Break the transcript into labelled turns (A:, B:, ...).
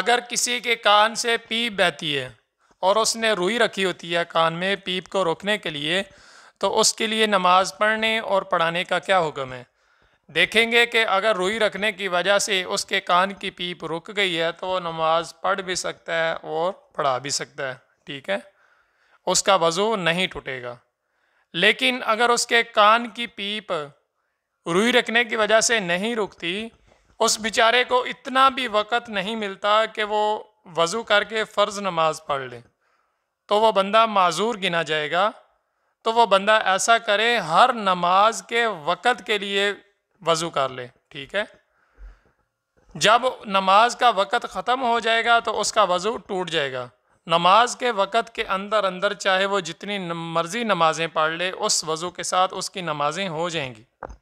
A: अगर किसी के कान से पीप बहती है और उसने रुई रखी होती है कान में पीप को रोकने के लिए तो उसके लिए नमाज पढ़ने और पढ़ाने का क्या हुक्म है देखेंगे कि अगर रुई रखने की वजह से उसके कान की पीप रुक गई है तो वो नमाज पढ़ भी सकता है और पढ़ा भी सकता है ठीक है उसका वज़ू नहीं टूटेगा लेकिन अगर उसके कान की पीप रुई रखने की वजह से नहीं रुकती उस बेचारे को इतना भी वक़्त नहीं मिलता कि वो वज़ू करके फ़र्ज़ नमाज पढ़ ले तो वह बंदा माजूर गिना जाएगा तो वह बंदा ऐसा करे हर नमाज के वक़्त के लिए वज़ू कर ले ठीक है जब नमाज का वक़्त ख़त्म हो जाएगा तो उसका वज़ू टूट जाएगा नमाज के वक़्त के अंदर अंदर चाहे वो जितनी मर्ज़ी नमाज़ें पढ़ ले उस वज़ू के साथ उसकी नमाज़ें हो जाएंगी